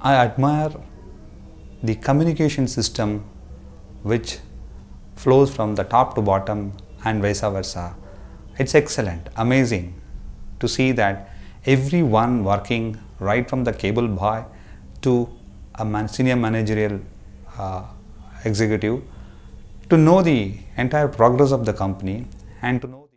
I admire the communication system which flows from the top to bottom and vice versa. It's excellent, amazing to see that everyone working right from the cable boy to a senior managerial uh, executive to know the entire progress of the company and to know